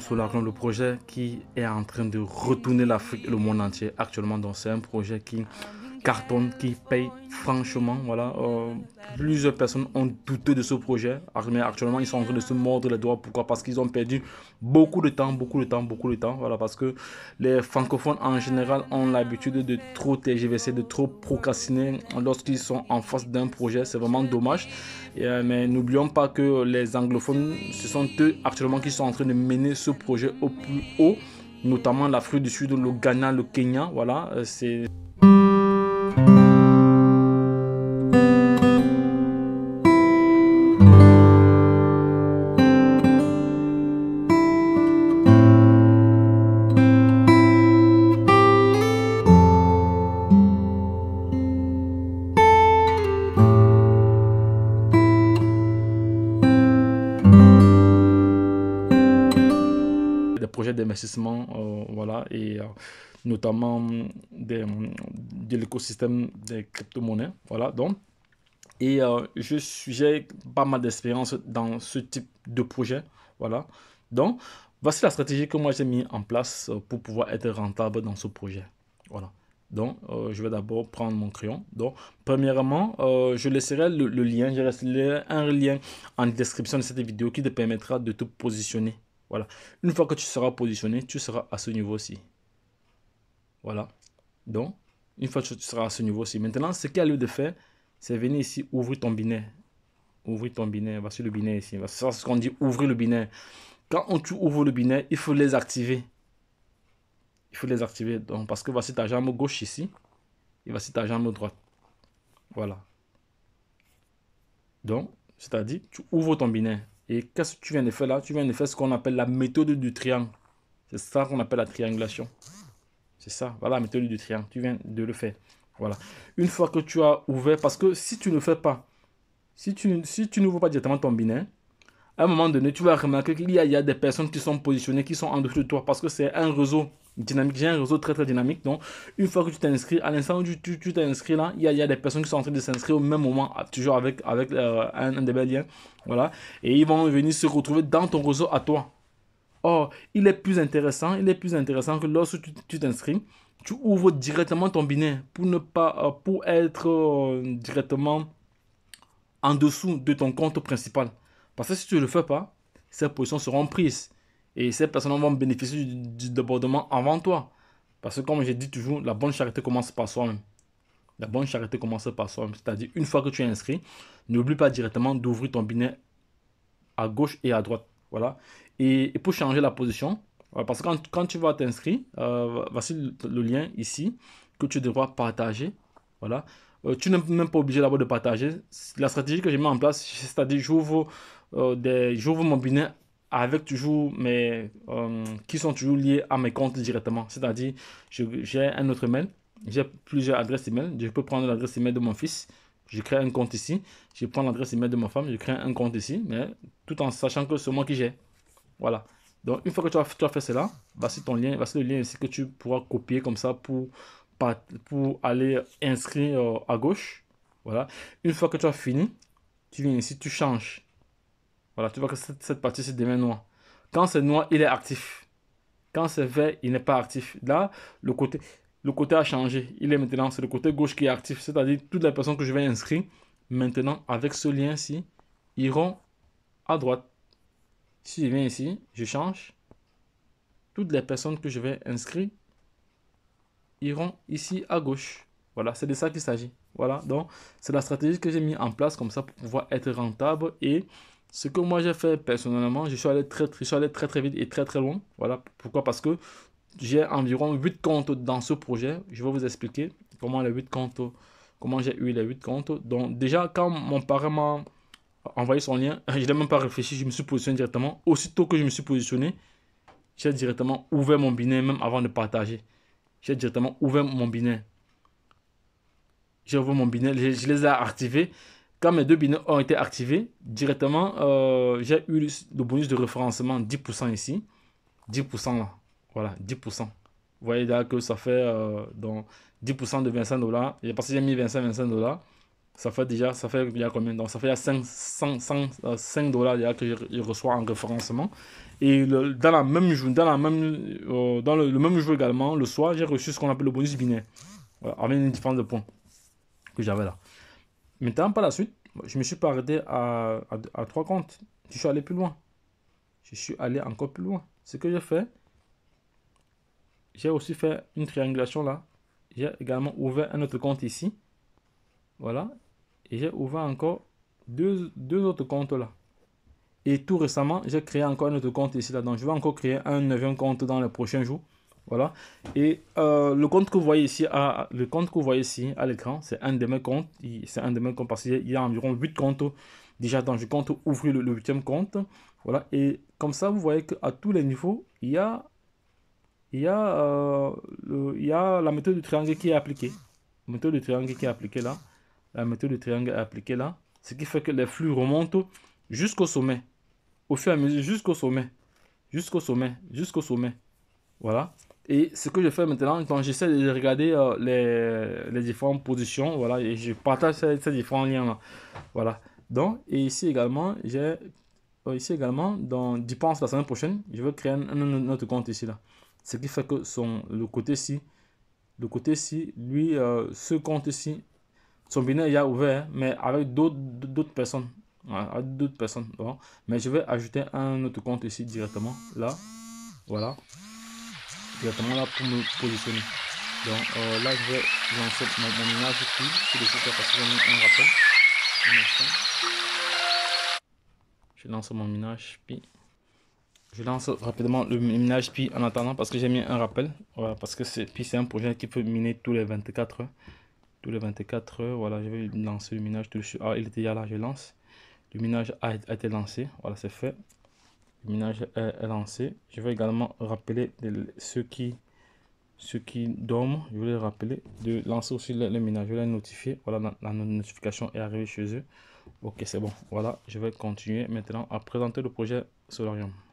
Solarium, le projet qui est en train de retourner l'Afrique et le monde entier actuellement. Donc, c'est un projet qui carton qui paye. Franchement, voilà, euh, plusieurs personnes ont douté de ce projet. Mais actuellement, ils sont en train de se mordre les doigts. Pourquoi Parce qu'ils ont perdu beaucoup de temps, beaucoup de temps, beaucoup de temps. Voilà, parce que les francophones en général ont l'habitude de trop TGVC, de trop procrastiner lorsqu'ils sont en face d'un projet. C'est vraiment dommage. Euh, mais n'oublions pas que les anglophones, ce sont eux actuellement qui sont en train de mener ce projet au plus haut notamment l'Afrique du Sud, le Ghana, le Kenya, voilà, euh, c'est... projets d'investissement, euh, voilà, et euh, notamment de l'écosystème des crypto-monnaies, voilà, donc. Et euh, je j'ai pas mal d'expérience dans ce type de projet, voilà. Donc, voici la stratégie que moi j'ai mis en place pour pouvoir être rentable dans ce projet, voilà. Donc, je vais d'abord prendre mon crayon. Donc, premièrement, je laisserai le, le lien, je laisserai un lien en description de cette vidéo qui te permettra de te positionner voilà. Une fois que tu seras positionné, tu seras à ce niveau-ci. Voilà. Donc, une fois que tu seras à ce niveau-ci. Maintenant, ce qu'il y a lieu de faire, c'est venir ici, ouvrir ton binaire. Ouvrir ton binaire. Voici le binaire ici. C'est ce qu'on dit, ouvrir le binaire. Quand tu ouvres le binaire, il faut les activer. Il faut les activer. Donc, parce que voici ta jambe gauche ici. Et voici ta jambe droite. Voilà. Donc, c'est-à-dire, tu ouvres ton binaire. Et qu'est-ce que tu viens de faire là Tu viens de faire ce qu'on appelle la méthode du triangle. C'est ça qu'on appelle la triangulation. C'est ça, voilà la méthode du triangle. Tu viens de le faire. Voilà. Une fois que tu as ouvert, parce que si tu ne fais pas, si tu, si tu n'ouvres pas directement ton binet à un moment donné, tu vas remarquer qu'il y, y, a des personnes qui sont positionnées, qui sont en dessous de toi, parce que c'est un réseau dynamique. J'ai un réseau très très dynamique. Donc, une fois que tu t'inscris, à l'instant où tu t'inscris là, il y, a, il y, a, des personnes qui sont en train de s'inscrire au même moment, toujours avec, avec euh, un, des belles liens. Voilà. Et ils vont venir se retrouver dans ton réseau à toi. Or, il est plus intéressant, il est plus intéressant que lorsque tu t'inscris, tu, ouvres directement ton binaire pour ne pas, euh, pour être euh, directement en dessous de ton compte principal. Parce que si tu ne le fais pas, ces positions seront prises. Et ces personnes vont bénéficier du, débordement avant toi. Parce que comme j'ai dit toujours, la bonne charité commence par soi-même. La bonne charité commence par soi-même. C'est-à-dire, une fois que tu es inscrit, n'oublie pas directement d'ouvrir ton binet à gauche et à droite. Voilà. Et, pour changer la position, euh, parce que quand, tu vas t'inscrire, euh, voici le, lien ici que tu devras partager. Voilà. Euh, tu n'es même pas obligé d'abord de partager. La stratégie que j'ai mis en place, c'est-à-dire j'ouvre euh, des, j'ouvre mon avec toujours mes euh, qui sont toujours liés à mes comptes directement. C'est-à-dire, j'ai un autre mail, j'ai plusieurs adresses email. Je peux prendre l'adresse email de mon fils, je crée un compte ici. Je prends l'adresse email de ma femme, je crée un compte ici, mais tout en sachant que c'est moi qui j'ai. Voilà. Donc, une fois que tu as, tu as fait cela, voici ton lien, voici le lien ici que tu pourras copier comme ça pour, pour aller inscrire euh, à gauche. Voilà. Une fois que tu as fini, tu viens ici, tu changes voilà, tu vois que cette, partie, c'est devient noire. Quand c'est noir, il est actif. Quand c'est vert, il n'est pas actif. Là, le côté, le côté a changé. Il est maintenant, c'est le côté gauche qui est actif. C'est-à-dire, toutes les personnes que je vais inscrire, maintenant, avec ce lien-ci, iront à droite. Si je viens ici, je change. Toutes les personnes que je vais inscrire iront ici à gauche. Voilà, c'est de ça qu'il s'agit. Voilà, donc c'est la stratégie que j'ai mis en place comme ça pour pouvoir être rentable et ce que moi j'ai fait personnellement, je suis, allé très, très très vite et très très loin. Voilà pourquoi Parce que j'ai environ 8 comptes dans ce projet. Je vais vous expliquer comment les 8 comptes, comment j'ai eu les 8 comptes. Donc déjà, quand mon parrain m'a envoyé son lien, je n'ai même pas réfléchi, je me suis positionné directement. Aussitôt que je me suis positionné, j'ai directement ouvert mon binet, même avant de partager. J'ai directement ouvert mon binet. J'ai ouvert mon binet, je les ai activés mes deux binets ont été activés, directement, euh, j'ai eu le bonus de référencement 10% ici. 10% là. Voilà, 10%. Vous voyez là que ça fait dans euh, donc 10% de 25 dollars. Parce que j'ai mis 25, 25 dollars. Ça fait déjà, ça fait il y a combien Donc ça fait à 5, 5, dollars déjà que je, reçois en référencement. Et dans la même jour, dans, la même, euh, dans le, même jour également, le soir, j'ai reçu ce qu'on appelle le bonus binaire. Voilà, avec une différence de points que j'avais là. Maintenant, par la suite, je me suis pas arrêté à, trois comptes. Je suis allé plus loin. Je suis allé encore plus loin. Ce que j'ai fait, j'ai aussi fait une triangulation là. J'ai également ouvert un autre compte ici. Voilà. Et j'ai ouvert encore deux, autres comptes là. Et tout récemment, j'ai créé encore un autre compte ici là. Donc, je vais encore créer un neuvième compte dans les prochains jours. Voilà. Et euh, le compte que vous voyez ici à, le compte que vous voyez ici à l'écran, c'est un de mes comptes. C'est un de mes comptes parce qu'il y a environ 8 comptes déjà dans le compte ouvrir le, huitième compte. Voilà. Et comme ça, vous voyez qu'à tous les niveaux, il y a, il y a, euh, il y a la méthode du triangle qui est appliquée. La méthode du triangle qui est appliquée là. La méthode du triangle est appliquée là. Ce qui fait que les flux remontent jusqu'au sommet. Au fur et à mesure, jusqu'au sommet. Jusqu'au sommet. Jusqu'au sommet. Voilà. Et ce que je fais maintenant, quand j'essaie de regarder euh, les, les, différentes positions, voilà, et je partage ces, différents liens-là. Voilà. Donc, et ici également, j'ai euh, ici également, dans pense la semaine prochaine, je vais créer un, autre compte ici là. Ce qui fait que le côté-ci, le côté-ci, lui, euh, ce compte ici son binaire il ouvert, hein, mais avec d'autres personnes. d'autres personnes. Mais je vais ajouter un autre compte ici directement, là. Voilà là pour me positionner. Donc euh, là, je vais lancer mon, je lance mon minage puis je lance rapidement le minage puis en attendant parce que j'ai mis un rappel. Voilà, parce que c'est puis c'est un projet qui peut miner tous les 24 heures. Tous les 24 heures, voilà, je vais lancer le minage tout de suite. Ah, il était là, je lance. Le minage a été lancé. Voilà, c'est fait minage euh, est lancé. Je vais également rappeler ceux qui ceux qui dorment, je voulais rappeler de lancer aussi le, minage, je vais les notifier. Voilà, la, la, notification est arrivée chez eux. Ok, c'est bon. Voilà, je vais continuer maintenant à présenter le projet Solarium.